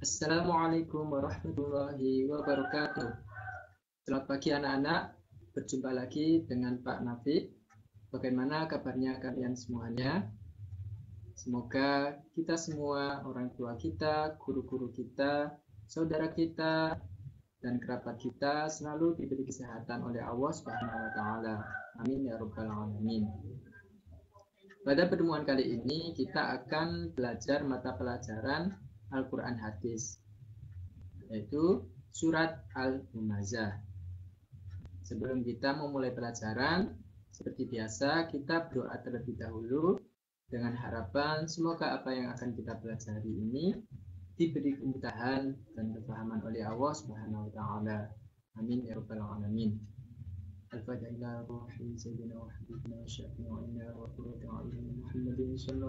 Assalamualaikum warahmatullahi wabarakatuh. Selamat pagi anak-anak. Berjumpa lagi dengan Pak Nafi. Bagaimana kabarnya kalian semuanya? Semoga kita semua, orang tua kita, guru-guru kita, saudara kita, dan kerabat kita selalu diberi kesehatan oleh Allah Subhanahu wa taala. Amin ya rabbal alamin. Pada pertemuan kali ini kita akan belajar mata pelajaran Al-Quran hadis yaitu surat Al-Humazah. Sebelum kita memulai pelajaran, seperti biasa kita berdoa terlebih dahulu dengan harapan semoga apa yang akan kita pelajari ini diberi kemudahan dan kefahaman oleh Allah Subhanahu wa taala. Amin ya rabbal alamin. al إلى روح سيدنا وحبيبنا وشافنا وإنا وقرة عبد محمد صلى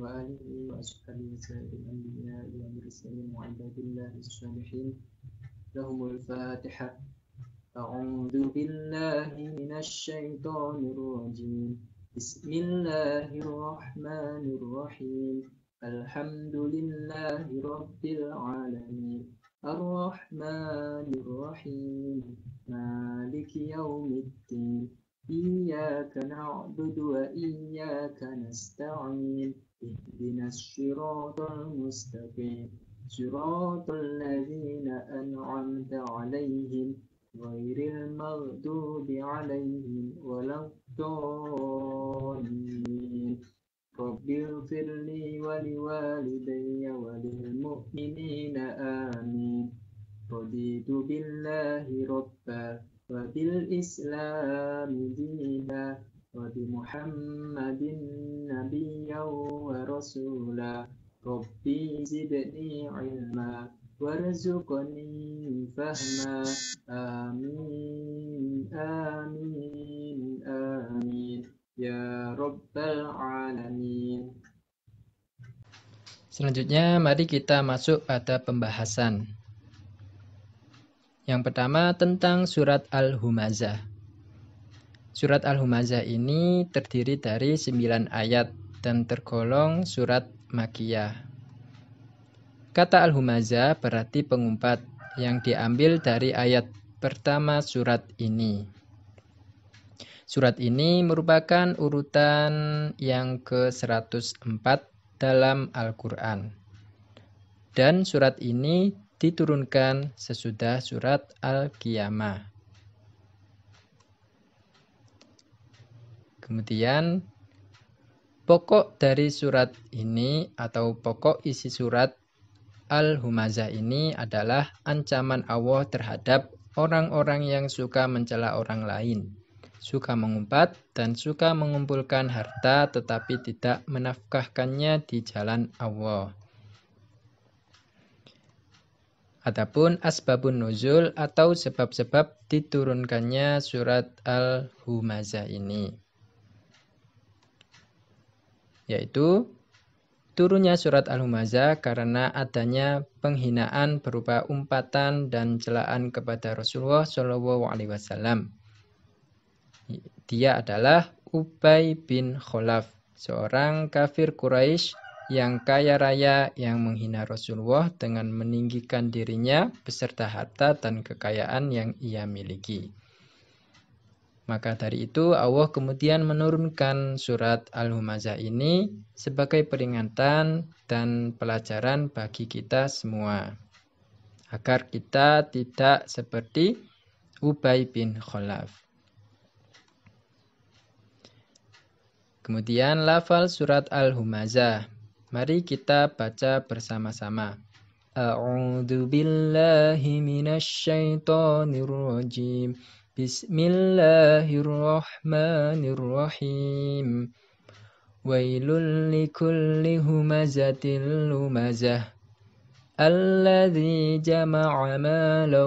وآله وأصحابه سائر الأنبياء والمرسلين وعباد الله الصالحين لهم الفاتحة أعوذ بالله من الشيطان الرجيم بسم الله الرحمن الرحيم الحمد لله رب العالمين الرحمن الرحيم مالك يوم الدين إياك نعبد وإياك نستعين اهدنا الصراط المستقيم صراط الذين أنعمت عليهم غير المغضوب عليهم ولا الضالين رب اغفر لي ولوالدي وللمؤمنين آمين رضيت بالله ربا وبالإسلام دينا وبمحمد نبيا ورسولا ربي زدني علما وارزقني فهما آمين آمين آمين يا رب العالمين Selanjutnya mari kita masuk pada pembahasan. Yang pertama tentang surat Al-Humazah. Surat Al-Humazah ini terdiri dari 9 ayat dan tergolong surat Makiyah. Kata Al-Humazah berarti pengumpat yang diambil dari ayat pertama surat ini. Surat ini merupakan urutan yang ke-104 dalam Al-Quran. Dan surat ini diturunkan sesudah surat Al-Qiyamah. Kemudian pokok dari surat ini atau pokok isi surat Al-Humazah ini adalah ancaman Allah terhadap orang-orang yang suka mencela orang lain, suka mengumpat dan suka mengumpulkan harta tetapi tidak menafkahkannya di jalan Allah. Adapun asbabun nuzul atau sebab-sebab diturunkannya surat Al-Humazah ini yaitu turunnya surat Al-Humazah karena adanya penghinaan berupa umpatan dan celaan kepada Rasulullah Shallallahu Alaihi Wasallam. Dia adalah Ubay bin Khulaf, seorang kafir Quraisy yang kaya raya yang menghina Rasulullah dengan meninggikan dirinya beserta harta dan kekayaan yang ia miliki. Maka dari itu Allah kemudian menurunkan surat Al-Humazah ini sebagai peringatan dan pelajaran bagi kita semua. Agar kita tidak seperti Ubay bin Khalaf. Kemudian lafal surat Al-Humazah. Mari kita baca bersama-sama. A'udzu billahi minasy syaithanir rajim. بسم الله الرحمن الرحيم ويل لكل همزة لمزة الذي جمع مالا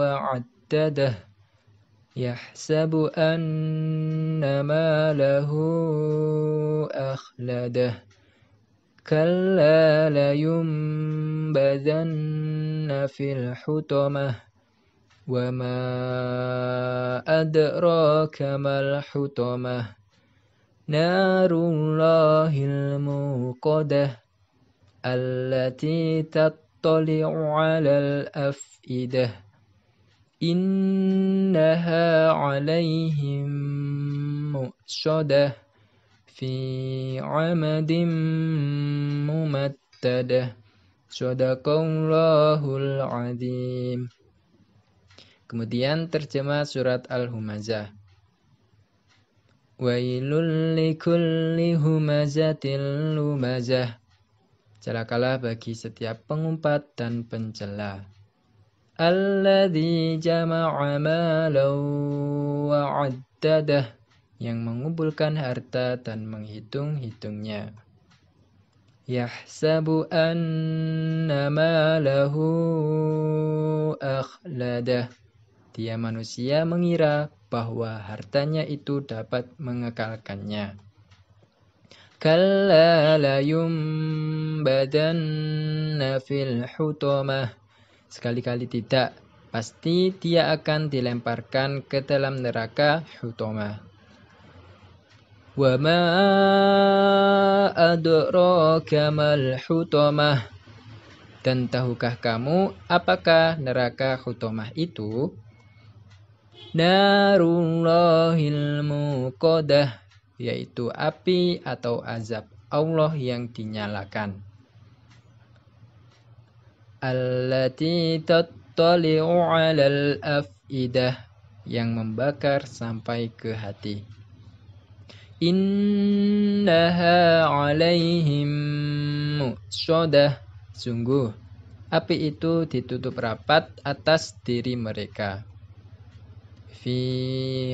وعدده يحسب أن ماله أخلده كلا لينبذن في الحطمة وما أدراك ما الحطمة نار الله الموقدة التي تطلع على الأفئدة إنها عليهم مؤشدة في عمد ممتدة صدق الله العظيم Kemudian terjemah surat Al-Humazah. Wailul likulli humazatil lumazah. Celakalah bagi setiap pengumpat dan pencela. Alladzi jama'a malau wa'addadah. Yang mengumpulkan harta dan menghitung-hitungnya. Yahsabu anna malahu akhladah dia manusia mengira bahwa hartanya itu dapat mengekalkannya. Kalla la yumbadanna fil Sekali-kali tidak, pasti dia akan dilemparkan ke dalam neraka hutoma. Wama adraka mal Dan tahukah kamu apakah neraka hutamah itu? narullahil muqadah yaitu api atau azab Allah yang dinyalakan allati tattali'u 'alal afidah yang membakar sampai ke hati innaha 'alaihim muqsadah sungguh api itu ditutup rapat atas diri mereka fi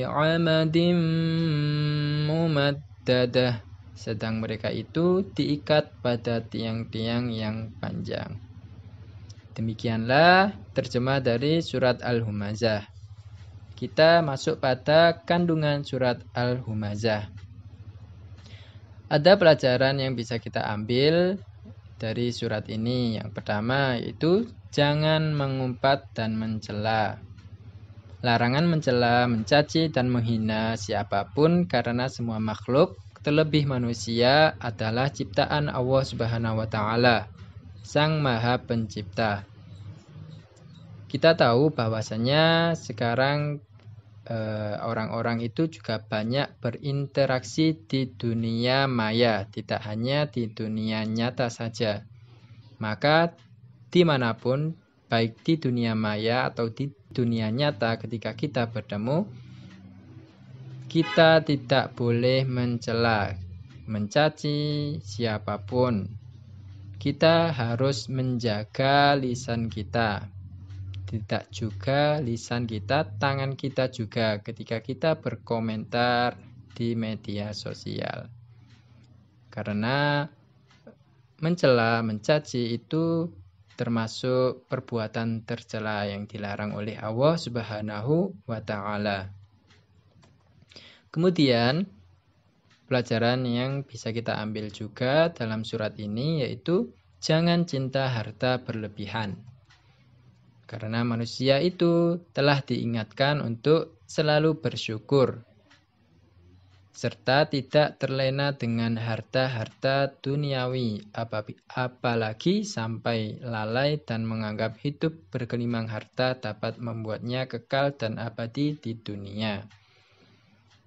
amadim mumaddadah sedang mereka itu diikat pada tiang-tiang yang panjang. Demikianlah terjemah dari surat Al-Humazah. Kita masuk pada kandungan surat Al-Humazah. Ada pelajaran yang bisa kita ambil dari surat ini. Yang pertama yaitu jangan mengumpat dan mencela. Larangan mencela, mencaci, dan menghina siapapun karena semua makhluk, terlebih manusia, adalah ciptaan Allah Subhanahu wa Ta'ala, Sang Maha Pencipta. Kita tahu bahwasanya sekarang eh, orang-orang itu juga banyak berinteraksi di dunia maya, tidak hanya di dunia nyata saja. Maka dimanapun, baik di dunia maya atau di dunia nyata ketika kita bertemu kita tidak boleh mencela mencaci siapapun kita harus menjaga lisan kita tidak juga lisan kita tangan kita juga ketika kita berkomentar di media sosial karena mencela mencaci itu termasuk perbuatan tercela yang dilarang oleh Allah Subhanahu wa taala. Kemudian pelajaran yang bisa kita ambil juga dalam surat ini yaitu jangan cinta harta berlebihan. Karena manusia itu telah diingatkan untuk selalu bersyukur serta tidak terlena dengan harta-harta duniawi, apalagi sampai lalai dan menganggap hidup bergelimang harta dapat membuatnya kekal dan abadi di dunia.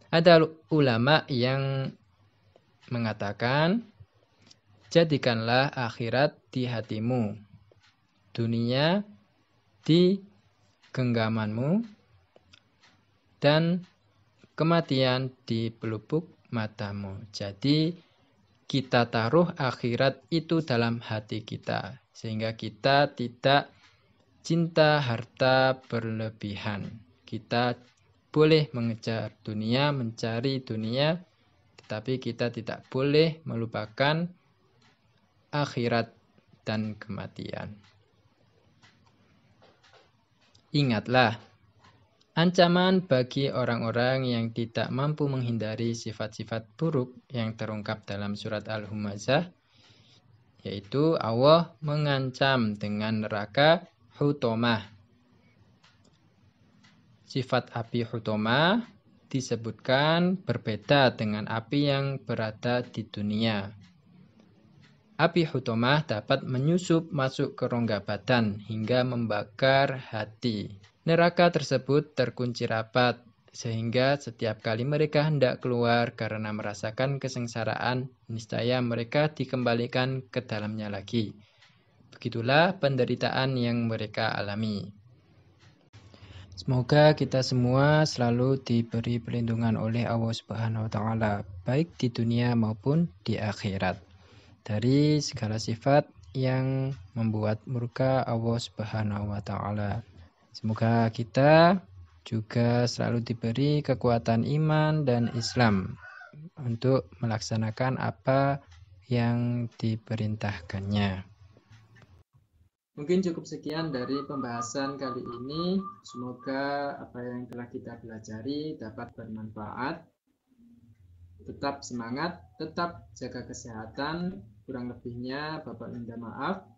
Ada ulama yang mengatakan, "Jadikanlah akhirat di hatimu, dunia di genggamanmu, dan kematian di pelupuk matamu. Jadi kita taruh akhirat itu dalam hati kita sehingga kita tidak cinta harta berlebihan. Kita boleh mengejar dunia, mencari dunia, tetapi kita tidak boleh melupakan akhirat dan kematian. Ingatlah Ancaman bagi orang-orang yang tidak mampu menghindari sifat-sifat buruk yang terungkap dalam surat Al-Humazah, yaitu Allah mengancam dengan neraka Hutomah. Sifat api Hutomah disebutkan berbeda dengan api yang berada di dunia. Api Hutomah dapat menyusup masuk ke rongga badan hingga membakar hati Neraka tersebut terkunci rapat, sehingga setiap kali mereka hendak keluar karena merasakan kesengsaraan, niscaya mereka dikembalikan ke dalamnya lagi. Begitulah penderitaan yang mereka alami. Semoga kita semua selalu diberi perlindungan oleh Allah Subhanahu wa taala, baik di dunia maupun di akhirat. Dari segala sifat yang membuat murka Allah Subhanahu wa taala. Semoga kita juga selalu diberi kekuatan iman dan Islam untuk melaksanakan apa yang diperintahkannya. Mungkin cukup sekian dari pembahasan kali ini. Semoga apa yang telah kita pelajari dapat bermanfaat. Tetap semangat, tetap jaga kesehatan. Kurang lebihnya Bapak minta maaf.